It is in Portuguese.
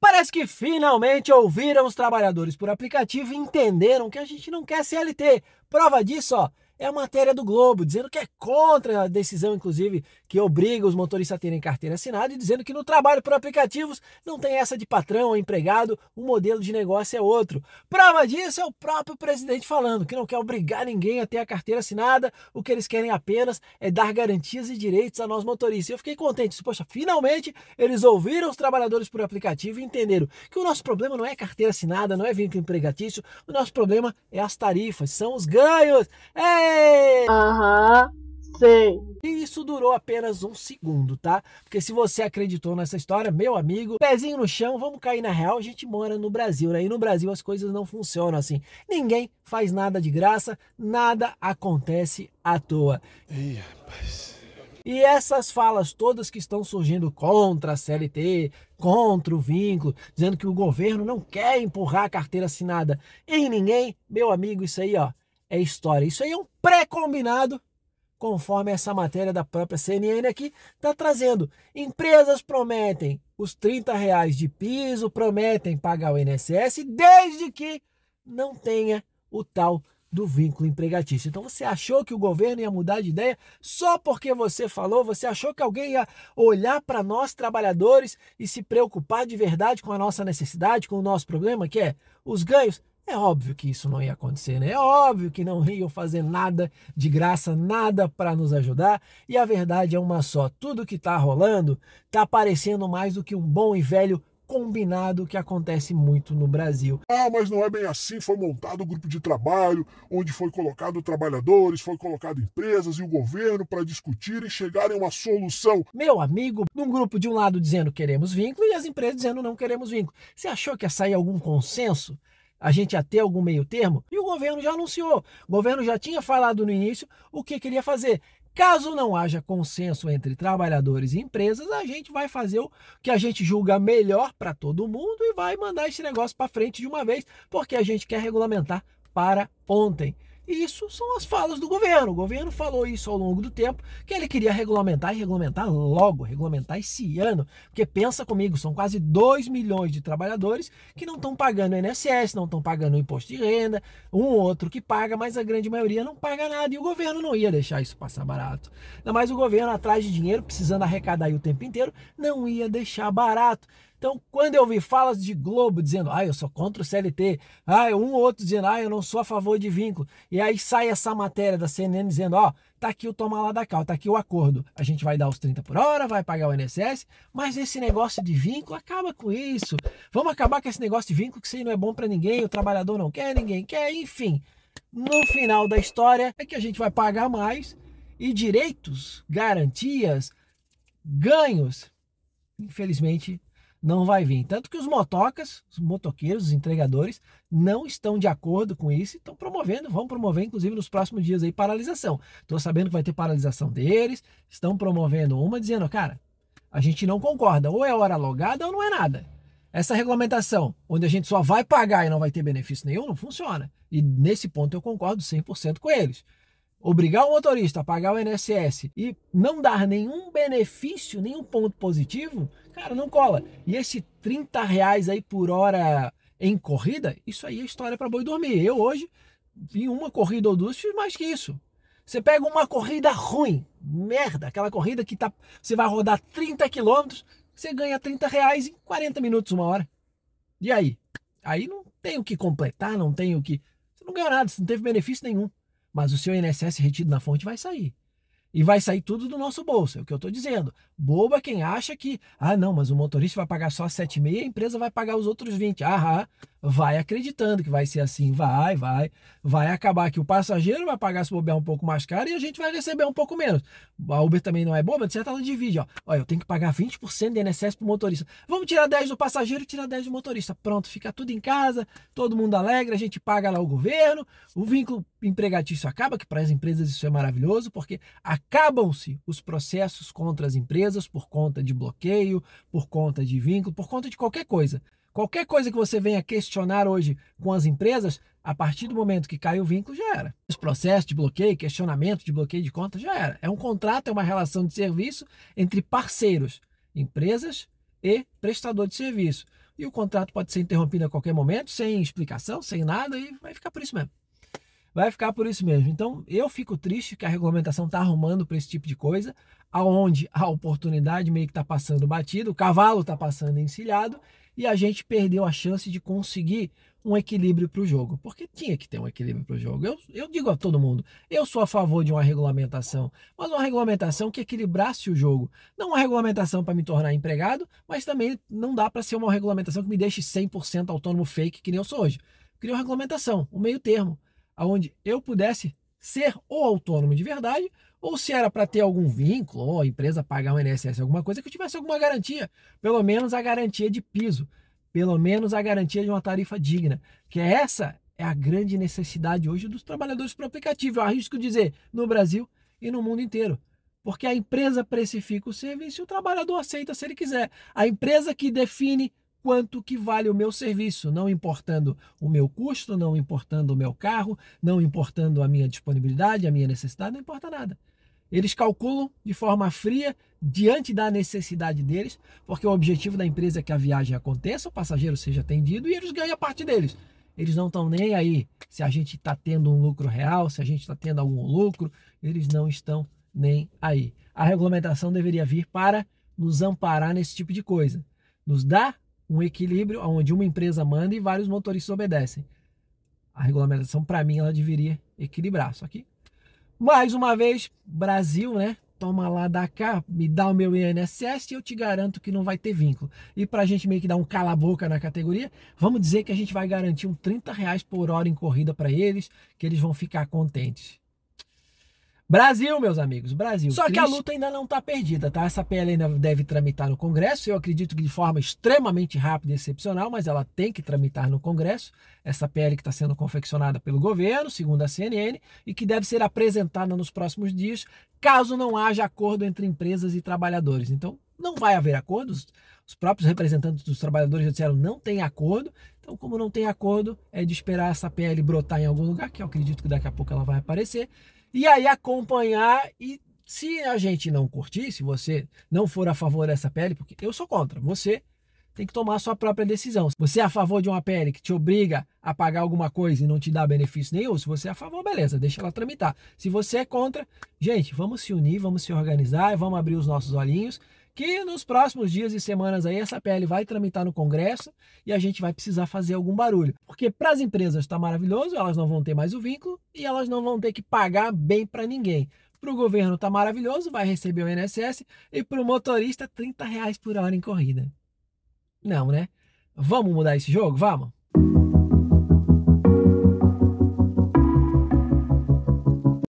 Parece que finalmente ouviram os trabalhadores por aplicativo e entenderam que a gente não quer CLT. Prova disso, ó é a matéria do Globo, dizendo que é contra a decisão, inclusive, que obriga os motoristas a terem carteira assinada e dizendo que no trabalho por aplicativos não tem essa de patrão ou empregado, o modelo de negócio é outro. Prova disso é o próprio presidente falando que não quer obrigar ninguém a ter a carteira assinada, o que eles querem apenas é dar garantias e direitos a nós motoristas. Eu fiquei contente, poxa, finalmente eles ouviram os trabalhadores por aplicativo e entenderam que o nosso problema não é carteira assinada, não é vínculo empregatício, o nosso problema é as tarifas, são os ganhos. É Aham, sim. E isso durou apenas um segundo, tá? Porque se você acreditou nessa história, meu amigo, pezinho no chão, vamos cair na real. A gente mora no Brasil, né? E no Brasil as coisas não funcionam assim. Ninguém faz nada de graça, nada acontece à toa. Ih, rapaz. E essas falas todas que estão surgindo contra a CLT, contra o vínculo, dizendo que o governo não quer empurrar a carteira assinada em ninguém, meu amigo, isso aí ó, é história. Isso aí é um pré-combinado, conforme essa matéria da própria CNN aqui está trazendo. Empresas prometem os 30 reais de piso, prometem pagar o INSS, desde que não tenha o tal do vínculo empregatício. Então você achou que o governo ia mudar de ideia só porque você falou? Você achou que alguém ia olhar para nós trabalhadores e se preocupar de verdade com a nossa necessidade, com o nosso problema, que é os ganhos? É óbvio que isso não ia acontecer, né? É óbvio que não iam fazer nada de graça, nada para nos ajudar. E a verdade é uma só: tudo que está rolando está parecendo mais do que um bom e velho combinado que acontece muito no Brasil. Ah, mas não é bem assim. Foi montado um grupo de trabalho onde foi colocado trabalhadores, foi colocado empresas e o governo para discutir e chegarem a uma solução. Meu amigo, num grupo de um lado dizendo queremos vínculo e as empresas dizendo não queremos vínculo. Você achou que ia sair algum consenso? a gente a ter algum meio termo? E o governo já anunciou. O governo já tinha falado no início o que queria fazer. Caso não haja consenso entre trabalhadores e empresas, a gente vai fazer o que a gente julga melhor para todo mundo e vai mandar esse negócio para frente de uma vez, porque a gente quer regulamentar para ontem. Isso são as falas do governo. O governo falou isso ao longo do tempo, que ele queria regulamentar e regulamentar logo, regulamentar esse ano. Porque pensa comigo, são quase 2 milhões de trabalhadores que não estão pagando o INSS, não estão pagando o imposto de renda, um ou outro que paga, mas a grande maioria não paga nada e o governo não ia deixar isso passar barato. Ainda mais o governo atrás de dinheiro, precisando arrecadar o tempo inteiro, não ia deixar barato. Então, quando eu vi falas de Globo dizendo, ah, eu sou contra o CLT, ah, um ou outro dizendo, ah, eu não sou a favor de vínculo, e aí sai essa matéria da CNN dizendo, ó, oh, tá aqui o toma lá da cal, tá aqui o acordo, a gente vai dar os 30 por hora, vai pagar o INSS, mas esse negócio de vínculo, acaba com isso, vamos acabar com esse negócio de vínculo que isso aí não é bom para ninguém, o trabalhador não quer, ninguém quer, enfim. No final da história é que a gente vai pagar mais e direitos, garantias, ganhos, infelizmente não vai vir. Tanto que os motocas, os motoqueiros, os entregadores, não estão de acordo com isso e estão promovendo, vão promover, inclusive, nos próximos dias aí, paralisação. Estou sabendo que vai ter paralisação deles, estão promovendo uma, dizendo, cara, a gente não concorda, ou é hora logada ou não é nada. Essa regulamentação, onde a gente só vai pagar e não vai ter benefício nenhum, não funciona. E nesse ponto eu concordo 100% com eles. Obrigar o motorista a pagar o INSS e não dar nenhum benefício, nenhum ponto positivo, Cara, não cola. E esse 30 reais aí por hora em corrida, isso aí é história para boi dormir. Eu hoje, em uma corrida ou duas, fiz mais que isso. Você pega uma corrida ruim, merda, aquela corrida que tá, você vai rodar 30 quilômetros, você ganha 30 reais em 40 minutos, uma hora. E aí? Aí não tem o que completar, não tem o que. Você não ganhou nada, você não teve benefício nenhum. Mas o seu INSS retido na fonte vai sair. E vai sair tudo do nosso bolso, é o que eu estou dizendo. boba quem acha que, ah, não, mas o motorista vai pagar só 7,5 e a empresa vai pagar os outros 20. Aham, vai acreditando que vai ser assim, vai, vai. Vai acabar que o passageiro vai pagar se bobear um pouco mais caro e a gente vai receber um pouco menos. A Uber também não é boba, de certa ela divide, ó. Olha, eu tenho que pagar 20% de INSS pro motorista. Vamos tirar 10 do passageiro e tirar 10 do motorista. Pronto, fica tudo em casa, todo mundo alegre, a gente paga lá o governo, o vínculo empregatício acaba, que para as empresas isso é maravilhoso, porque a acabam-se os processos contra as empresas por conta de bloqueio, por conta de vínculo, por conta de qualquer coisa. Qualquer coisa que você venha questionar hoje com as empresas, a partir do momento que cai o vínculo, já era. Os processos de bloqueio, questionamento de bloqueio de conta, já era. É um contrato, é uma relação de serviço entre parceiros, empresas e prestador de serviço. E o contrato pode ser interrompido a qualquer momento, sem explicação, sem nada, e vai ficar por isso mesmo vai ficar por isso mesmo. Então, eu fico triste que a regulamentação está arrumando para esse tipo de coisa, aonde a oportunidade meio que está passando batido, o cavalo está passando encilhado e a gente perdeu a chance de conseguir um equilíbrio para o jogo, porque tinha que ter um equilíbrio para o jogo. Eu, eu digo a todo mundo, eu sou a favor de uma regulamentação, mas uma regulamentação que equilibrasse o jogo. Não uma regulamentação para me tornar empregado, mas também não dá para ser uma regulamentação que me deixe 100% autônomo fake que nem eu sou hoje. Cria uma regulamentação, um meio termo onde eu pudesse ser ou autônomo de verdade, ou se era para ter algum vínculo, ou a empresa pagar um INSS, alguma coisa, que eu tivesse alguma garantia, pelo menos a garantia de piso, pelo menos a garantia de uma tarifa digna, que é essa é a grande necessidade hoje dos trabalhadores para aplicativo, eu arrisco dizer, no Brasil e no mundo inteiro. Porque a empresa precifica o serviço e o trabalhador aceita se ele quiser. A empresa que define quanto que vale o meu serviço, não importando o meu custo, não importando o meu carro, não importando a minha disponibilidade, a minha necessidade, não importa nada. Eles calculam de forma fria, diante da necessidade deles, porque o objetivo da empresa é que a viagem aconteça, o passageiro seja atendido e eles ganham a parte deles. Eles não estão nem aí se a gente está tendo um lucro real, se a gente está tendo algum lucro, eles não estão nem aí. A regulamentação deveria vir para nos amparar nesse tipo de coisa, nos dar um equilíbrio onde uma empresa manda e vários motoristas obedecem. A regulamentação, para mim, ela deveria equilibrar. Só que, mais uma vez, Brasil, né? Toma lá da cá, me dá o meu INSS e eu te garanto que não vai ter vínculo. E para a gente meio que dar um cala-boca na categoria, vamos dizer que a gente vai garantir um 30 reais por hora em corrida para eles, que eles vão ficar contentes. Brasil, meus amigos, Brasil. Só Triste. que a luta ainda não está perdida, tá? Essa PL ainda deve tramitar no Congresso. Eu acredito que de forma extremamente rápida e excepcional, mas ela tem que tramitar no Congresso. Essa PL que está sendo confeccionada pelo governo, segundo a CNN, e que deve ser apresentada nos próximos dias, caso não haja acordo entre empresas e trabalhadores. Então, não vai haver acordos. Os próprios representantes dos trabalhadores já disseram não tem acordo. Então, como não tem acordo, é de esperar essa PL brotar em algum lugar, que eu acredito que daqui a pouco ela vai aparecer e aí acompanhar e se a gente não curtir, se você não for a favor dessa pele, porque eu sou contra, você tem que tomar sua própria decisão. Se você é a favor de uma pele que te obriga a pagar alguma coisa e não te dá benefício nenhum, se você é a favor, beleza, deixa ela tramitar. Se você é contra, gente, vamos se unir, vamos se organizar, vamos abrir os nossos olhinhos que nos próximos dias e semanas aí essa PL vai tramitar no Congresso e a gente vai precisar fazer algum barulho. Porque para as empresas está maravilhoso, elas não vão ter mais o vínculo e elas não vão ter que pagar bem para ninguém. Para o governo está maravilhoso, vai receber o INSS e para o motorista 30 reais por hora em corrida. Não, né? Vamos mudar esse jogo? Vamos!